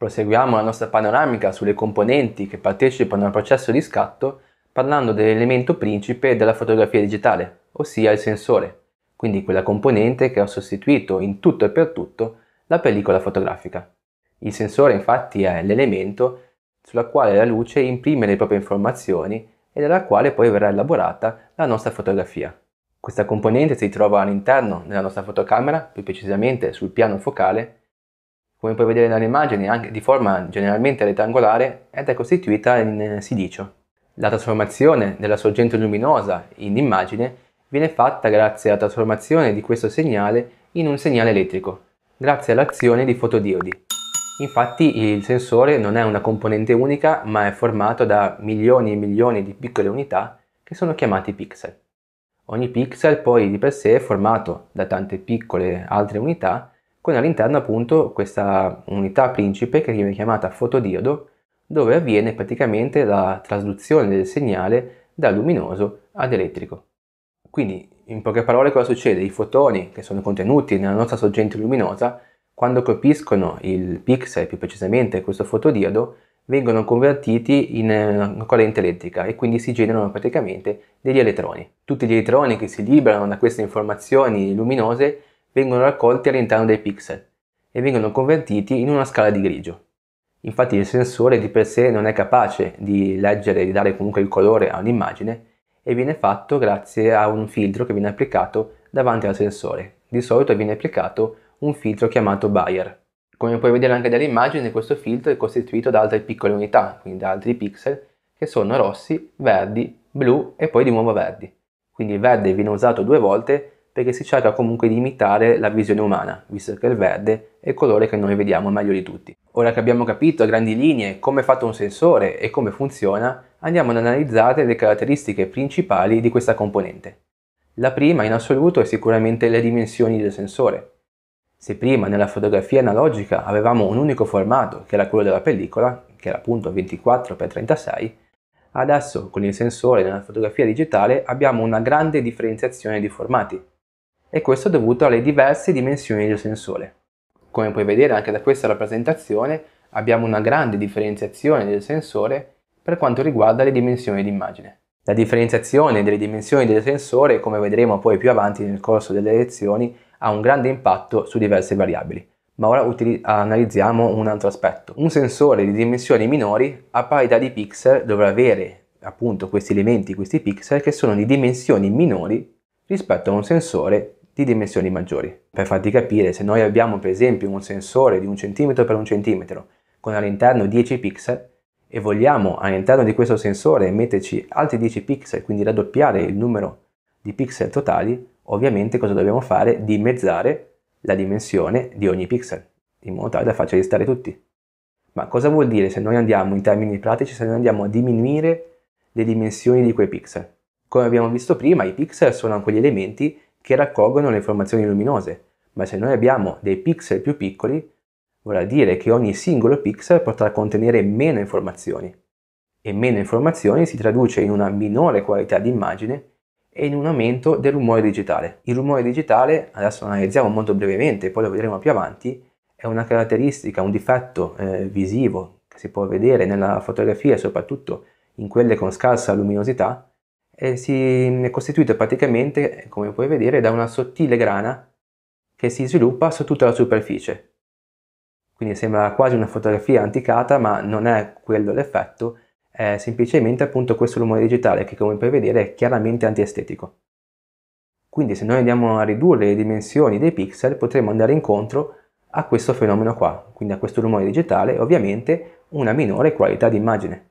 Proseguiamo la nostra panoramica sulle componenti che partecipano al processo di scatto parlando dell'elemento principe della fotografia digitale, ossia il sensore, quindi quella componente che ha sostituito in tutto e per tutto la pellicola fotografica. Il sensore infatti è l'elemento sulla quale la luce imprime le proprie informazioni e dalla quale poi verrà elaborata la nostra fotografia. Questa componente si trova all'interno della nostra fotocamera, più precisamente sul piano focale, come puoi vedere dall'immagine, anche di forma generalmente rettangolare, ed è costituita in eh, silicio. La trasformazione della sorgente luminosa in immagine viene fatta grazie alla trasformazione di questo segnale in un segnale elettrico, grazie all'azione di fotodiodi. Infatti il sensore non è una componente unica, ma è formato da milioni e milioni di piccole unità che sono chiamati pixel. Ogni pixel poi di per sé è formato da tante piccole altre unità con all'interno appunto questa unità principe che viene chiamata fotodiodo, dove avviene praticamente la trasduzione del segnale da luminoso ad elettrico. Quindi, in poche parole, cosa succede? I fotoni che sono contenuti nella nostra sorgente luminosa, quando colpiscono il pixel, più precisamente questo fotodiodo, vengono convertiti in eh, una corrente elettrica e quindi si generano praticamente degli elettroni. Tutti gli elettroni che si liberano da queste informazioni luminose vengono raccolti all'interno dei pixel e vengono convertiti in una scala di grigio. Infatti il sensore di per sé non è capace di leggere e di dare comunque il colore a un'immagine e viene fatto grazie a un filtro che viene applicato davanti al sensore. Di solito viene applicato un filtro chiamato Bayer. Come puoi vedere anche dall'immagine, questo filtro è costituito da altre piccole unità, quindi da altri pixel, che sono rossi, verdi, blu e poi di nuovo verdi. Quindi il verde viene usato due volte perché si cerca comunque di imitare la visione umana, visto che il verde è il colore che noi vediamo meglio di tutti. Ora che abbiamo capito a grandi linee come è fatto un sensore e come funziona, andiamo ad analizzare le caratteristiche principali di questa componente. La prima in assoluto è sicuramente le dimensioni del sensore. Se prima nella fotografia analogica avevamo un unico formato, che era quello della pellicola, che era appunto 24x36, adesso con il sensore nella fotografia digitale abbiamo una grande differenziazione di formati e questo è dovuto alle diverse dimensioni del sensore. Come puoi vedere anche da questa rappresentazione abbiamo una grande differenziazione del sensore per quanto riguarda le dimensioni d'immagine. La differenziazione delle dimensioni del sensore, come vedremo poi più avanti nel corso delle lezioni, ha un grande impatto su diverse variabili. Ma ora analizziamo un altro aspetto. Un sensore di dimensioni minori a parità di pixel dovrà avere appunto questi elementi, questi pixel che sono di dimensioni minori rispetto a un sensore di dimensioni maggiori. Per farti capire, se noi abbiamo per esempio un sensore di 1 cm x 1 cm con all'interno 10 pixel e vogliamo all'interno di questo sensore metterci altri 10 pixel, quindi raddoppiare il numero di pixel totali, ovviamente cosa dobbiamo fare? Dimezzare la dimensione di ogni pixel, in modo tale da farci restare tutti. Ma cosa vuol dire se noi andiamo, in termini pratici, se noi andiamo a diminuire le dimensioni di quei pixel? Come abbiamo visto prima, i pixel sono quegli elementi che raccolgono le informazioni luminose, ma se noi abbiamo dei pixel più piccoli, vorrà dire che ogni singolo pixel potrà contenere meno informazioni e meno informazioni si traduce in una minore qualità di immagine e in un aumento del rumore digitale. Il rumore digitale, adesso lo analizziamo molto brevemente, poi lo vedremo più avanti, è una caratteristica, un difetto eh, visivo che si può vedere nella fotografia, soprattutto in quelle con scarsa luminosità, eh, si, è costituito praticamente, come puoi vedere, da una sottile grana che si sviluppa su tutta la superficie. Quindi sembra quasi una fotografia anticata, ma non è quello l'effetto, è semplicemente appunto questo rumore digitale che come puoi vedere è chiaramente antiestetico. Quindi se noi andiamo a ridurre le dimensioni dei pixel potremo andare incontro a questo fenomeno qua, quindi a questo rumore digitale e ovviamente una minore qualità d'immagine. immagine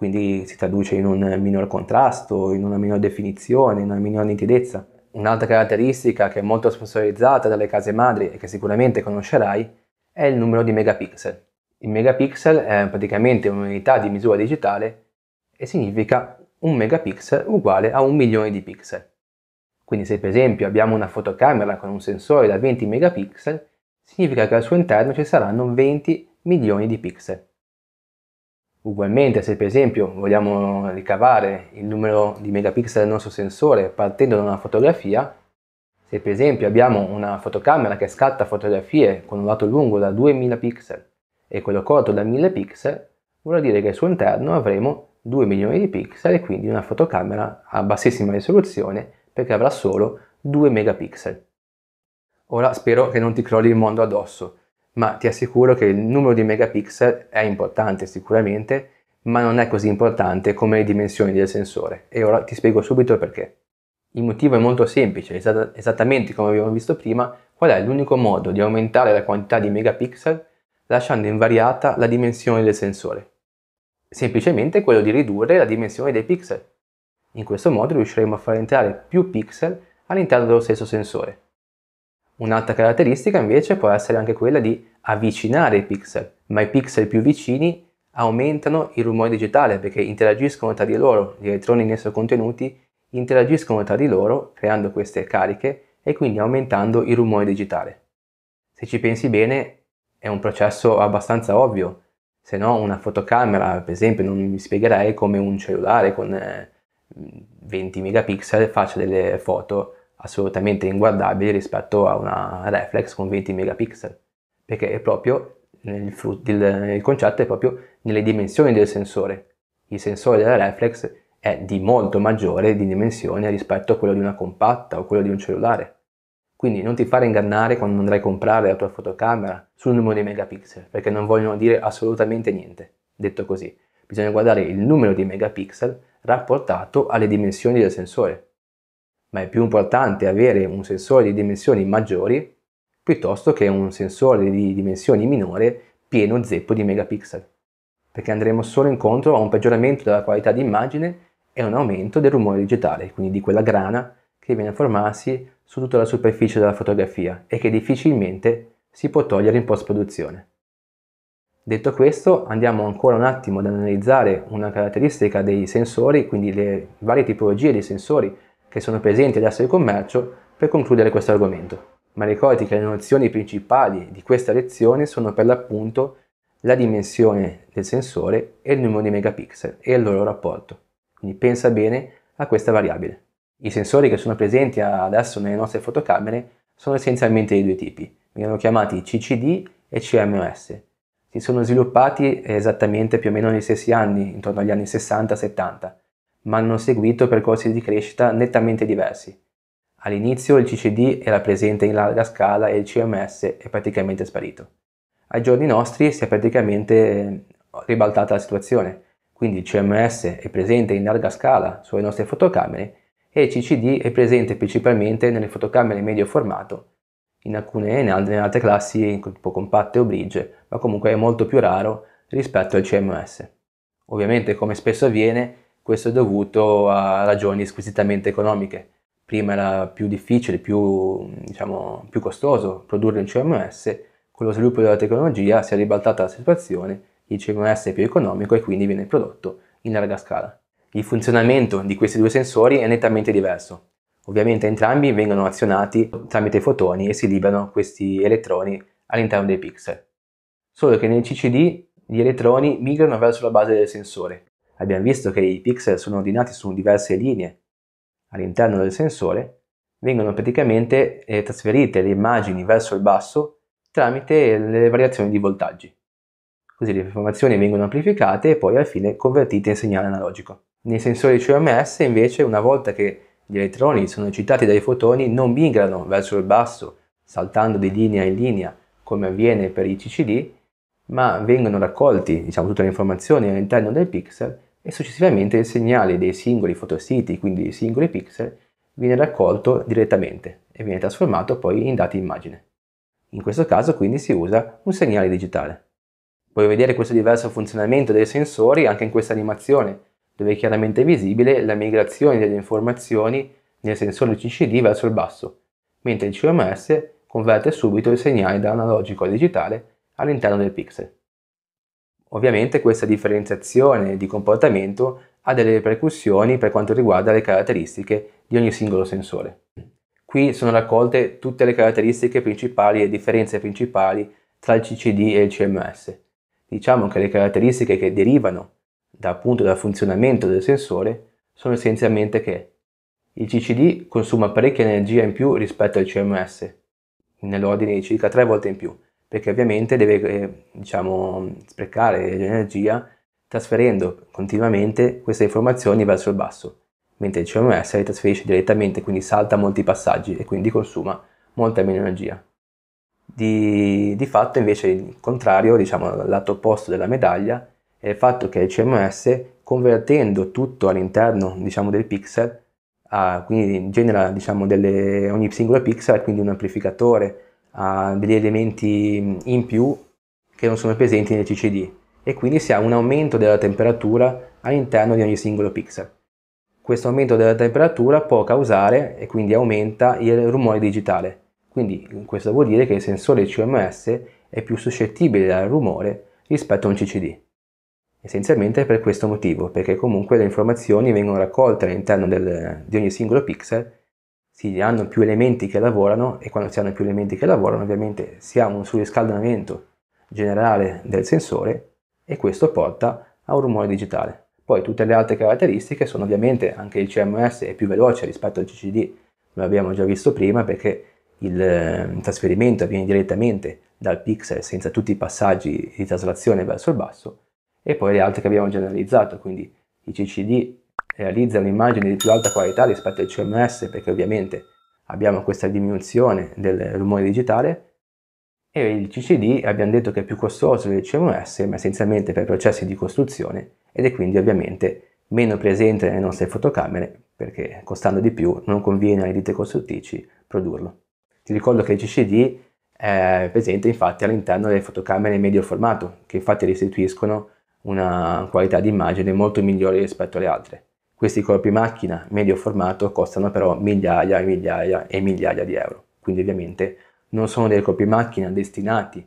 quindi si traduce in un minor contrasto, in una minor definizione, in una minor nitidezza. Un'altra caratteristica che è molto sponsorizzata dalle case madri e che sicuramente conoscerai è il numero di megapixel. Il megapixel è praticamente un'unità di misura digitale e significa un megapixel uguale a un milione di pixel. Quindi se per esempio abbiamo una fotocamera con un sensore da 20 megapixel, significa che al suo interno ci saranno 20 milioni di pixel. Ugualmente, se per esempio vogliamo ricavare il numero di megapixel del nostro sensore partendo da una fotografia, se per esempio abbiamo una fotocamera che scatta fotografie con un lato lungo da 2000 pixel e quello corto da 1000 pixel, vuol dire che al suo interno avremo 2 milioni di pixel e quindi una fotocamera a bassissima risoluzione perché avrà solo 2 megapixel. Ora spero che non ti crolli il mondo addosso ma ti assicuro che il numero di megapixel è importante sicuramente, ma non è così importante come le dimensioni del sensore e ora ti spiego subito perché. Il motivo è molto semplice, esatt- esattamente come abbiamo visto prima, qual è l'unico modo di aumentare la quantità di megapixel lasciando invariata la dimensione del sensore? Semplicemente quello di ridurre la dimensione dei pixel. In questo modo riusciremo a far entrare più pixel all'interno dello stesso sensore. Un'altra caratteristica invece può essere anche quella di avvicinare i pixel, ma i pixel più vicini aumentano il rumore digitale perché interagiscono tra di loro, gli elettroni in esso contenuti interagiscono tra di loro creando queste cariche e quindi aumentando il rumore digitale. Se ci pensi bene è un processo abbastanza ovvio, se no una fotocamera per esempio non mi spiegherei come un cellulare con 20 eh, megapixel faccia delle foto assolutamente inguardabili rispetto a una reflex con 20 megapixel, perché è proprio il, frut- il, il concetto è proprio nelle dimensioni del sensore. Il sensore della reflex è di molto maggiore di dimensione rispetto a quello di una compatta o quello di un cellulare. Quindi non ti fare ingannare quando andrai a comprare la tua fotocamera sul numero di megapixel, perché non vogliono dire assolutamente niente. Detto così, bisogna guardare il numero di megapixel rapportato alle dimensioni del sensore ma è più importante avere un sensore di dimensioni maggiori piuttosto che un sensore di dimensioni minore pieno zeppo di megapixel, perché andremo solo incontro a un peggioramento della qualità d'immagine e un aumento del rumore digitale, quindi di quella grana che viene a formarsi su tutta la superficie della fotografia e che difficilmente si può togliere in post-produzione. Detto questo, andiamo ancora un attimo ad analizzare una caratteristica dei sensori, quindi le varie tipologie di sensori che sono presenti adesso al commercio per concludere questo argomento. Ma ricordi che le nozioni principali di questa lezione sono per l'appunto la dimensione del sensore e il numero di megapixel e il loro rapporto. Quindi pensa bene a questa variabile. I sensori che sono presenti adesso nelle nostre fotocamere sono essenzialmente di due tipi, vengono chiamati CCD e CMOS. Si sono sviluppati esattamente più o meno negli stessi anni, intorno agli anni 60-70, ma hanno seguito percorsi di crescita nettamente diversi. All'inizio il CCD era presente in larga scala e il CMS è praticamente sparito. Ai giorni nostri si è praticamente eh, ribaltata la situazione, quindi il CMS è presente in larga scala sulle nostre fotocamere e il CCD è presente principalmente nelle fotocamere medio formato, in alcune e in altre classi tipo compatte o bridge, ma comunque è molto più raro rispetto al CMS. Ovviamente come spesso avviene questo è dovuto a ragioni squisitamente economiche. Prima era più difficile, più, diciamo, più costoso produrre un CMS, con lo sviluppo della tecnologia si è ribaltata la situazione, il CMS è più economico e quindi viene prodotto in larga scala. Il funzionamento di questi due sensori è nettamente diverso. Ovviamente entrambi vengono azionati tramite fotoni e si liberano questi elettroni all'interno dei pixel. Solo che nel CCD gli elettroni migrano verso la base del sensore abbiamo visto che i pixel sono ordinati su diverse linee all'interno del sensore, vengono praticamente eh, trasferite le immagini verso il basso tramite le variazioni di voltaggi. Così le informazioni vengono amplificate e poi alla fine convertite in segnale analogico. Nei sensori CMS invece una volta che gli elettroni sono eccitati dai fotoni non migrano verso il basso saltando di linea in linea come avviene per i CCD, ma vengono raccolti diciamo, tutte le informazioni all'interno del pixel e successivamente il segnale dei singoli fotositi, quindi dei singoli pixel, viene raccolto direttamente e viene trasformato poi in dati immagine. In questo caso quindi si usa un segnale digitale. Puoi vedere questo diverso funzionamento dei sensori anche in questa animazione, dove è chiaramente visibile la migrazione delle informazioni nel sensore CCD verso il basso, mentre il CMS converte subito il segnale da analogico a digitale all'interno del pixel. Ovviamente questa differenziazione di comportamento ha delle ripercussioni per quanto riguarda le caratteristiche di ogni singolo sensore. Qui sono raccolte tutte le caratteristiche principali e differenze principali tra il CCD e il CMS. Diciamo che le caratteristiche che derivano da, appunto, dal funzionamento del sensore sono essenzialmente che il CCD consuma parecchia energia in più rispetto al CMS, nell'ordine di circa 3 volte in più, perché ovviamente deve eh, diciamo, sprecare l'energia trasferendo continuamente queste informazioni verso il basso, mentre il CMS le trasferisce direttamente, quindi salta molti passaggi e quindi consuma molta meno energia. Di, di fatto invece il contrario, diciamo lato opposto della medaglia, è il fatto che il CMS convertendo tutto all'interno diciamo, del pixel, a, ah, quindi genera diciamo, delle, ogni singolo pixel, quindi un amplificatore, uh, degli elementi in più che non sono presenti nel CCD e quindi si ha un aumento della temperatura all'interno di ogni singolo pixel. Questo aumento della temperatura può causare e quindi aumenta il rumore digitale. Quindi questo vuol dire che il sensore CMS è più suscettibile al rumore rispetto a un CCD. Essenzialmente per questo motivo, perché comunque le informazioni vengono raccolte all'interno del, di ogni singolo pixel si hanno più elementi che lavorano e quando si hanno più elementi che lavorano ovviamente si ha un surriscaldamento generale del sensore e questo porta a un rumore digitale. Poi tutte le altre caratteristiche sono ovviamente anche il CMS è più veloce rispetto al CCD, lo abbiamo già visto prima perché ehm, il trasferimento avviene direttamente dal pixel senza tutti i passaggi di traslazione verso il basso e poi le altre che abbiamo generalizzato, quindi i CCD realizza un'immagine di più alta qualità rispetto al CMS perché ovviamente abbiamo questa diminuzione del rumore digitale e il CCD abbiamo detto che è più costoso del CMS ma essenzialmente per processi di costruzione ed è quindi ovviamente meno presente nelle nostre fotocamere perché costando di più non conviene alle ditte costruttrici produrlo. Ti ricordo che il CCD è presente infatti all'interno delle fotocamere medio formato che infatti restituiscono una qualità di immagine molto migliore rispetto alle altre. Questi colpi macchina medio formato costano però migliaia e migliaia e migliaia di euro, quindi ovviamente non sono dei colpi macchina destinati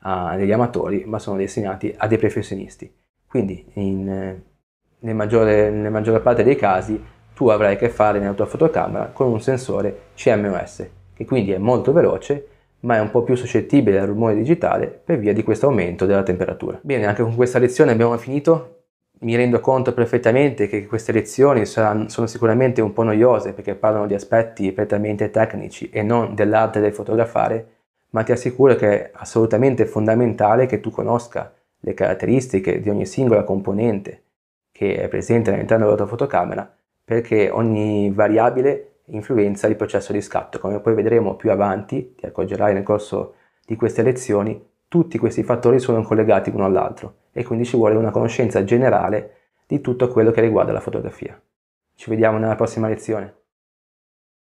a degli amatori, ma sono destinati a dei professionisti. Quindi in, nel maggiore, nella maggior parte dei casi tu avrai a che fare nella tua fotocamera con un sensore CMOS, che quindi è molto veloce, ma è un po' più suscettibile al rumore digitale per via di questo aumento della temperatura. Bene, anche con questa lezione abbiamo finito mi rendo conto perfettamente che queste lezioni saranno, sono sicuramente un po' noiose perché parlano di aspetti prettamente tecnici e non dell'arte del fotografare, ma ti assicuro che è assolutamente fondamentale che tu conosca le caratteristiche di ogni singola componente che è presente all'interno della tua fotocamera perché ogni variabile influenza il processo di scatto. Come poi vedremo più avanti, ti accorgerai nel corso di queste lezioni, tutti questi fattori sono collegati l'uno all'altro e quindi ci vuole una conoscenza generale di tutto quello che riguarda la fotografia. Ci vediamo nella prossima lezione.